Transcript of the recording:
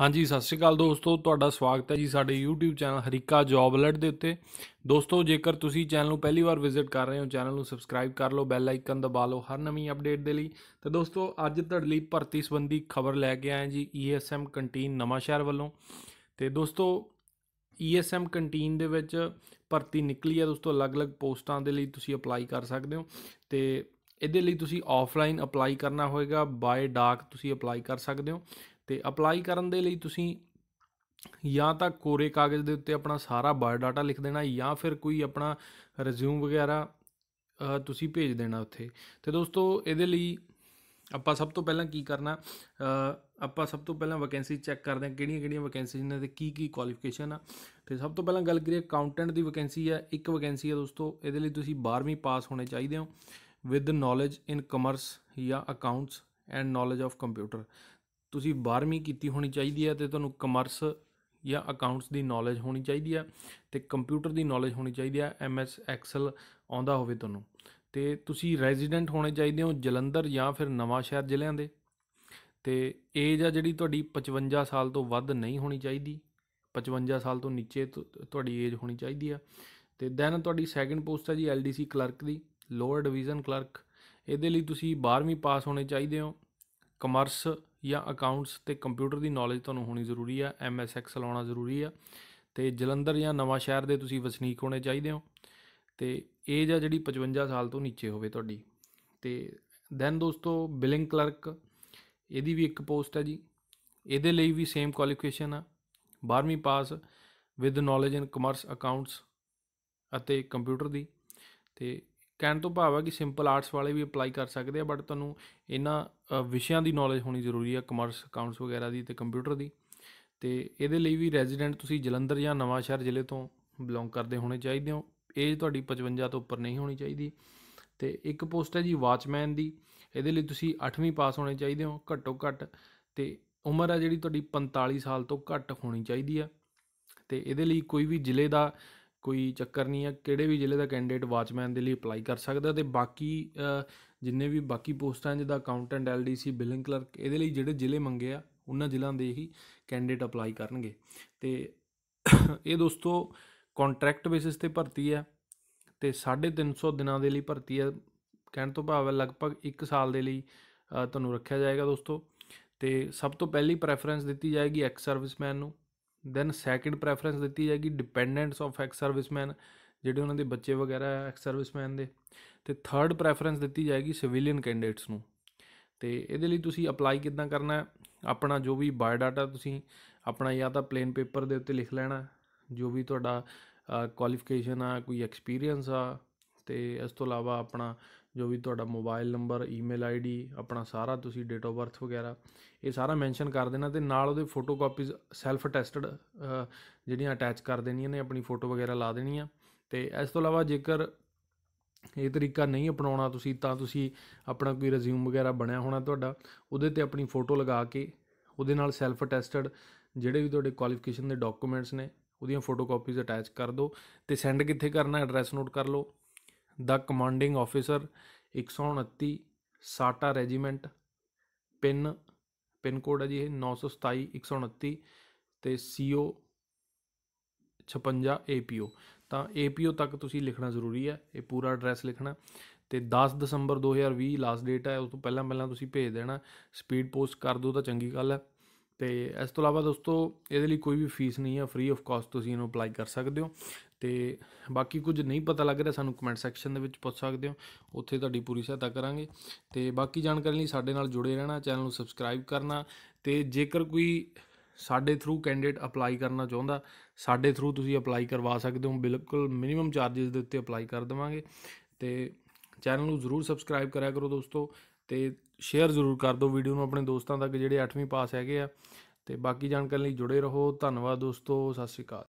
ਹਾਂਜੀ ਸਤਿ ਸ਼੍ਰੀ ਅਕਾਲ ਦੋਸਤੋ ਤੁਹਾਡਾ ਸਵਾਗਤ ਹੈ ਜੀ ਸਾਡੇ YouTube ਚੈਨਲ ਹਰੀਕਾ ਜੌਬ ਅਲਰਟ ਦੇ ਉੱਤੇ ਦੋਸਤੋ ਜੇਕਰ ਤੁਸੀਂ ਚੈਨਲ ਨੂੰ ਪਹਿਲੀ ਵਾਰ ਵਿਜ਼ਿਟ ਕਰ ਰਹੇ ਹੋ ਚੈਨਲ ਨੂੰ ਸਬਸਕ੍ਰਾਈਬ ਕਰ ਲਓ ਬੈਲ ਆਈਕਨ ਦਬਾ ਲਓ ਹਰ ਨਵੀਂ ਅਪਡੇਟ ਦੇ ਲਈ ਤੇ ਦੋਸਤੋ ਅੱਜ ਤੁਹਾਡੇ ਲਈ ਭਰਤੀ ਸੰਬੰਧੀ ਖਬਰ ਲੈ ਕੇ ਆਏ ਜੀ ESM ਕੰਟੀਨ ਨਵਾਂ ਸ਼ਹਿਰ ਵੱਲੋਂ ਤੇ ਦੋਸਤੋ ESM ਕੰਟੀਨ ਦੇ ਵਿੱਚ ਭਰਤੀ ਨਿਕਲੀ ਹੈ ਦੋਸਤੋ ਅਲੱਗ-ਅਲੱਗ ਪੋਸਟਾਂ ਦੇ ਲਈ ਤੁਸੀਂ ਅਪਲਾਈ ਕਰ ਸਕਦੇ ਹੋ ਤੇ ਇਹਦੇ ਲਈ ਤੁਸੀਂ ਆਫਲਾਈਨ ਅਪਲਾਈ ਕਰਨਾ ਹੋਏਗਾ ਬਾਈ ਡਾਕ ਤੁਸੀਂ ਅਪਲਾਈ ਕਰ ਸਕਦੇ ਹੋ ਤੇ ਅਪਲਾਈ ਕਰਨ ਦੇ ਲਈ ਤੁਸੀਂ ਜਾਂ ਤਾਂ ਕੋਰੇ ਕਾਗਜ਼ ਦੇ ਉੱਤੇ ਆਪਣਾ ਸਾਰਾ ਬਾਇਓ ਡਾਟਾ ਲਿਖ ਦੇਣਾ ਜਾਂ ਫਿਰ ਕੋਈ ਆਪਣਾ ਰਿਜ਼ਿਊਮ ਵਗੈਰਾ ਤੁਸੀਂ ਭੇਜ ਦੇਣਾ ਉੱਥੇ ਤੇ ਦੋਸਤੋ ਇਹਦੇ ਲਈ ਆਪਾਂ ਸਭ ਤੋਂ ਪਹਿਲਾਂ ਕੀ ਕਰਨਾ ਆਪਾਂ ਸਭ ਤੋਂ ਪਹਿਲਾਂ ਵੈਕੈਂਸੀ ਚੈੱਕ ਕਰਦੇ ਹਾਂ ਕਿਹੜੀਆਂ ਕਿਹੜੀਆਂ ਵੈਕੈਂਸੀਆਂ ਨੇ ਤੇ ਕੀ ਕੀ ਕੁਆਲੀਫਿਕੇਸ਼ਨ ਆ ਤੇ ਸਭ ਤੋਂ ਪਹਿਲਾਂ ਗੱਲ ਕਰੀਏ ਅਕਾਊਂਟੈਂਟ ਦੀ ਵੈਕੈਂਸੀ ਆ ਇੱਕ ਵੈਕੈਂਸੀ ਆ ਦੋਸਤੋ ਇਹਦੇ ਲਈ ਤੁਸੀਂ 12ਵੀਂ ਪਾਸ ਹੋਣੇ ਚਾਹੀਦੇ ਹੋ ਵਿਦ ਨੌਲੇਜ ਇਨ ਕਮਰਸ ਜਾਂ accounts and knowledge of computer ਤੁਸੀਂ 12ਵੀਂ ਕੀਤੀ ਹੋਣੀ ਚਾਹੀਦੀ ਹੈ ਤੇ ਤੁਹਾਨੂੰ ਕਮਰਸ ਜਾਂ ਅਕਾਊਂਟਸ ਦੀ ਨੌਲੇਜ ਹੋਣੀ ਚਾਹੀਦੀ ਹੈ ਤੇ ਕੰਪਿਊਟਰ ਦੀ ਨੌਲੇਜ ਹੋਣੀ ਚਾਹੀਦੀ ਹੈ ਐਮਐਸ ਐਕਸਲ ਆਉਂਦਾ ਹੋਵੇ ਤੁਹਾਨੂੰ ਤੇ ਤੁਸੀਂ ਰੈਜ਼ੀਡੈਂਟ ਹੋਣੇ ਚਾਹੀਦੇ ਹੋ ਜਲੰਧਰ ਜਾਂ ਫਿਰ ਨਵਾਂ ਸ਼ਹਿਰ ਜ਼ਿਲ੍ਹਿਆਂ ਦੇ ਤੇ ਏਜ ਆ ਜਿਹੜੀ ਤੁਹਾਡੀ 55 ਸਾਲ ਤੋਂ ਵੱਧ ਨਹੀਂ ਹੋਣੀ ਚਾਹੀਦੀ 55 ਸਾਲ ਤੋਂ ਨੀਚੇ ਤੁਹਾਡੀ ਏਜ ਹੋਣੀ ਚਾਹੀਦੀ ਆ ਤੇ ਦੈਨ ਤੁਹਾਡੀ ਸੈਕੰਡ ਪੋਸਟ ਹੈ ਜੀ ਐਲਡੀਸੀ ਕਲਰਕ ਦੀ ਲੋਅਰ ਡਿਵੀਜ਼ਨ ਕਲਰਕ ਇਹਦੇ ਲਈ ਤੁਸੀਂ 12ਵੀਂ ਪਾਸ ਹੋਣੇ ਚਾਹੀਦੇ ਹੋ ਕਮਰਸ ਜਾਂ ਅਕਾਊਂਟਸ ਤੇ ਕੰਪਿਊਟਰ ਦੀ ਨੌਲੇਜ ਤੁਹਾਨੂੰ ਹੋਣੀ ਜ਼ਰੂਰੀ ਆ ਐਮ ਐਸ ਐਕਸਲ ਆਉਣਾ ਜ਼ਰੂਰੀ ਆ ਤੇ ਜਲੰਧਰ ਜਾਂ ਨਵਾਂ ਸ਼ਹਿਰ ਦੇ ਤੁਸੀਂ ਵਸਨੀਕ ਹੋਣੇ ਚਾਹੀਦੇ ਹੋ ਤੇ ਏਜ ਆ ਜਿਹੜੀ 55 ਸਾਲ ਤੋਂ ਨੀਚੇ ਹੋਵੇ ਤੁਹਾਡੀ ਤੇ ਦੈਨ ਦੋਸਤੋ ਬਿਲਿੰਗ ਕਲਰਕ ਇਹਦੀ ਵੀ ਇੱਕ ਪੋਸਟ ਹੈ ਜੀ ਇਹਦੇ ਲਈ ਵੀ ਸੇਮ ਕੁਆਲੀਫਿਕੇਸ਼ਨ ਆ 12ਵੀਂ pass with knowledge in commerce accounts ਅਤੇ ਕੰਪਿਊਟਰ ਦੀ ਤੇ ਕਹਿਣ ਤੋਂ ਭਾਵ ਹੈ ਕਿ ਸਿੰਪਲ ਆਰਟਸ ਵਾਲੇ ਵੀ ਅਪਲਾਈ ਕਰ ਸਕਦੇ ਆ ਬਟ ਤੁਹਾਨੂੰ ਇਹਨਾਂ ਵਿਸ਼ਿਆਂ ਦੀ ਨੌਲੇਜ ਹੋਣੀ ਜ਼ਰੂਰੀ ਆ ਕਮਰਸ ਅਕਾਊਂਟਸ ਵਗੈਰਾ ਦੀ ਤੇ ਕੰਪਿਊਟਰ ਦੀ ਤੇ ਇਹਦੇ ਲਈ ਵੀ ਰੈਜ਼ੀਡੈਂਟ ਤੁਸੀਂ ਜਲੰਧਰ ਜਾਂ ਨਵਾਂਸ਼ਹਿਰ ਜ਼ਿਲ੍ਹੇ ਤੋਂ ਬਿਲੋਂਗ ਕਰਦੇ ਹੋਣੇ ਚਾਹੀਦੇ ਹੋ ਏਜ ਤੁਹਾਡੀ 55 ਤੋਂ ਉੱਪਰ ਨਹੀਂ ਹੋਣੀ ਚਾਹੀਦੀ ਤੇ ਇੱਕ ਪੋਸਟ ਹੈ ਜੀ ਵਾਚਮੈਨ ਦੀ ਇਹਦੇ ਲਈ ਤੁਸੀਂ 8ਵੀਂ ਪਾਸ ਹੋਣੇ ਚਾਹੀਦੇ ਹੋ ਘੱਟੋ ਘੱਟ ਤੇ ਉਮਰ ਆ ਜਿਹੜੀ ਤੁਹਾਡੀ 45 ਸਾਲ ਤੋਂ ਘੱਟ ਹੋਣੀ ਚਾਹੀਦੀ ਆ ਤੇ ਇਹਦੇ ਲਈ ਕੋਈ ਵੀ ਜ਼ਿਲ੍ਹੇ ਦਾ ਕੋਈ ਚੱਕਰ ਨਹੀਂ ਹੈ ਕਿਹੜੇ ਵੀ ਜ਼ਿਲ੍ਹੇ ਦਾ ਕੈਂਡੀਡੇਟ ਵਾਚਮੈਨ ਦੇ ਲਈ ਅਪਲਾਈ ਕਰ ਸਕਦਾ ਤੇ ਬਾਕੀ ਜਿੰਨੇ ਵੀ ਬਾਕੀ ਪੋਸਟਾਂ ਜਿਹਦਾ ਅਕਾਊਂਟੈਂਟ ਐਲਡੀਸੀ ਬਿਲਿੰਗ ਕਲਰਕ ਇਹਦੇ ਲਈ ਜਿਹੜੇ ਜ਼ਿਲ੍ਹੇ ਮੰਗੇ ਆ ਉਹਨਾਂ ਜ਼ਿਲ੍ਹਿਆਂ ਦੇ ਹੀ ਕੈਂਡੀਡੇਟ ਅਪਲਾਈ ਕਰਨਗੇ ਤੇ ਇਹ ਦੋਸਤੋ ਕੰਟਰੈਕਟ ਬੇਸਿਸ ਤੇ ਭਰਤੀ ਹੈ ਤੇ 350 ਦਿਨਾਂ ਦੇ ਲਈ ਭਰਤੀ ਹੈ ਕਹਿਣ ਤੋਂ ਭਾਵ ਹੈ ਲਗਭਗ 1 ਸਾਲ ਦੇ ਲਈ ਤੁਹਾਨੂੰ ਰੱਖਿਆ ਜਾਏਗਾ ਦੋਸਤੋ ਤੇ ਸਭ ਤੋਂ ਪਹਿਲੀ ਪ੍ਰੈਫਰੈਂਸ ਦਿੱਤੀ ਜਾਏਗੀ ਐਕਸ ਸਰਵਿਸਮੈਨ ਨੂੰ ਦੈਨ ਸੈਕਿੰਡ ਪ੍ਰੈਫਰੈਂਸ ਦਿੱਤੀ ਜਾਏਗੀ ਡਿਪੈਂਡੈਂਟਸ ਆਫ ਐਕਸ ਸਰਵਿਸਮੈਨ ਜਿਹੜੇ ਉਹਨਾਂ ਦੇ ਬੱਚੇ ਵਗੈਰਾ ਐਕਸ ਸਰਵਿਸਮੈਨ ਦੇ ਤੇ ਥਰਡ ਪ੍ਰੈਫਰੈਂਸ ਦਿੱਤੀ ਜਾਏਗੀ ਸਿਵਿਲੀਅਨ ਕੈਂਡੀਡੇਟਸ ਨੂੰ ਤੇ ਇਹਦੇ ਲਈ ਤੁਸੀਂ ਅਪਲਾਈ ਕਿੱਦਾਂ ਕਰਨਾ ਆਪਣਾ ਜੋ ਵੀ ਡਾਟਾ ਤੁਸੀਂ ਆਪਣਾ ਜਾਂ ਤਾਂ ਪਲੇਨ ਪੇਪਰ ਦੇ ਉੱਤੇ ਲਿਖ ਲੈਣਾ ਜੋ ਵੀ ਤੁਹਾਡਾ ਕੁਆਲੀਫਿਕੇਸ਼ਨ ਆ ਕੋਈ ਐਕਸਪੀਰੀਅੰਸ ਆ ਤੇ ਇਸ ਤੋਂ ਇਲਾਵਾ ਆਪਣਾ ਜੋ ਵੀ ਤੁਹਾਡਾ ਮੋਬਾਈਲ ਨੰਬਰ ਈਮੇਲ ਆਈਡੀ ਆਪਣਾ ਸਾਰਾ ਤੁਸੀਂ ਡੇਟ ਆਫ ਬਰਥ ਵਗੈਰਾ ਇਹ ਸਾਰਾ ਮੈਂਸ਼ਨ ਕਰ ਦੇਣਾ ਤੇ ਨਾਲ ਉਹਦੇ ਫੋਟੋ ਕਾਪੀਜ਼ ਸੈਲਫ ਅਟੈਸਟਡ ਜਿਹੜੀਆਂ ਅਟੈਚ ਕਰ ਦੇਣੀਆਂ ਨੇ ਆਪਣੀ ਫੋਟੋ ਵਗੈਰਾ ਲਾ ਦੇਣੀਆਂ ਤੇ ਇਸ ਤੋਂ ਇਲਾਵਾ ਜੇਕਰ ਇਹ ਤਰੀਕਾ ਨਹੀਂ ਅਪਣਾਉਣਾ ਤੁਸੀਂ ਤਾਂ ਤੁਸੀਂ ਆਪਣਾ ਕੋਈ ਰਿਜ਼ਿਊਮ ਵਗੈਰਾ ਬਣਿਆ ਹੋਣਾ ਤੁਹਾਡਾ ਉਹਦੇ ਤੇ ਆਪਣੀ ਫੋਟੋ ਲਗਾ ਕੇ ਉਹਦੇ ਨਾਲ ਸੈਲਫ ਅਟੈਸਟਡ ਜਿਹੜੇ ਵੀ ਤੁਹਾਡੇ ਕੁਆਲੀਫਿਕੇਸ਼ਨ ਦੇ ਡਾਕੂਮੈਂਟਸ ਨੇ ਉਹਦੀਆਂ ਫੋਟੋ ਕਾਪੀਜ਼ ਅਟੈਚ ਕਰ ਦਿਓ ਤੇ ਸੈਂਡ ਕਿੱਥੇ ਕਰਨਾ ਐਡਰੈਸ ਨੋਟ ਕਰ ਲਓ ਦਾ ਕਮਾਂਡਿੰਗ ਆਫੀਸਰ 129 ਸਾਟਾ ਰੈਜੀਮੈਂਟ ਪਿੰਨ ਪਿੰਨ ਕੋਡ ਹੈ ਜੀ ਇਹ 927 129 ਤੇ ਸੀਓ 56 ਏਪੀਓ ਤਾਂ ਏਪੀਓ ਤੱਕ ਤੁਸੀਂ ਲਿਖਣਾ ਜ਼ਰੂਰੀ ਹੈ ਇਹ ਪੂਰਾ ਐਡਰੈਸ ਲਿਖਣਾ ਤੇ 10 ਦਸੰਬਰ 2020 ਲਾਸਟ ਡੇਟ ਹੈ ਉਸ ਤੋਂ ਪਹਿਲਾਂ ਪਹਿਲਾਂ ਤੁਸੀਂ ਭੇਜ ਦੇਣਾ ਸਪੀਡ ਪੋਸਟ ਕਰ ਦਿਓ ਤਾਂ ਚੰਗੀ ਗੱਲ ਹੈ ਤੇ ਇਸ ਤੋਂ ਇਲਾਵਾ ਦੋਸਤੋ ਇਹਦੇ ਲਈ ਕੋਈ ਵੀ ਫੀਸ ਨਹੀਂ ਹੈ ਫ੍ਰੀ ਆਫ ਕਾਸਟ ਤੁਸੀਂ ਇਹਨੂੰ ਅਪਲਾਈ ਕਰ ਸਕਦੇ ਹੋ ਤੇ ਬਾਕੀ ਕੁਝ ਨਹੀਂ ਪਤਾ ਲੱਗ ਰਿਹਾ ਸਾਨੂੰ ਕਮੈਂਟ ਸੈਕਸ਼ਨ ਦੇ ਵਿੱਚ ਪੁੱਛ ਸਕਦੇ ਹੋ ਉੱਥੇ ਤੁਹਾਡੀ ਪੂਰੀ ਸਹਾਇਤਾ ਕਰਾਂਗੇ ਤੇ ਬਾਕੀ ਜਾਣਕਾਰੀ ਲਈ ਸਾਡੇ ਨਾਲ ਜੁੜੇ ਰਹਿਣਾ ਚੈਨਲ ਨੂੰ ਸਬਸਕ੍ਰਾਈਬ ਕਰਨਾ ਤੇ ਜੇਕਰ ਕੋਈ ਸਾਡੇ ਥਰੂ ਕੈਂਡੀਡੇਟ ਅਪਲਾਈ ਕਰਨਾ ਚਾਹੁੰਦਾ ਸਾਡੇ ਥਰੂ ਤੁਸੀਂ ਅਪਲਾਈ ਕਰਵਾ ਸਕਦੇ ਹੋ ਬਿਲਕੁਲ ਮਿਨੀਮਮ ਚਾਰजेस ਦੇ ਉੱਤੇ ਅਪਲਾਈ ਕਰ ਦੇਵਾਂਗੇ ਤੇ ਚੈਨਲ ਨੂੰ ਜ਼ਰੂਰ ਸਬਸਕ੍ਰਾਈਬ ਕਰਿਆ ਕਰੋ ਦੋਸਤੋ ਤੇ ਸ਼ੇਅਰ ਜ਼ਰੂਰ ਕਰ ਦਿਓ ਵੀਡੀਓ ਨੂੰ ਆਪਣੇ ਦੋਸਤਾਂ ਤੱਕ ਜਿਹੜੇ 8ਵੀਂ ਪਾਸ ਹੈਗੇ ਆ ਤੇ ਬਾਕੀ ਜਾਣਕਾਰੀ ਲਈ ਜੁੜੇ ਰਹੋ ਧੰਨਵਾਦ ਦੋਸਤੋ ਸਤਿ ਸ਼੍ਰੀ ਅਕਾਲ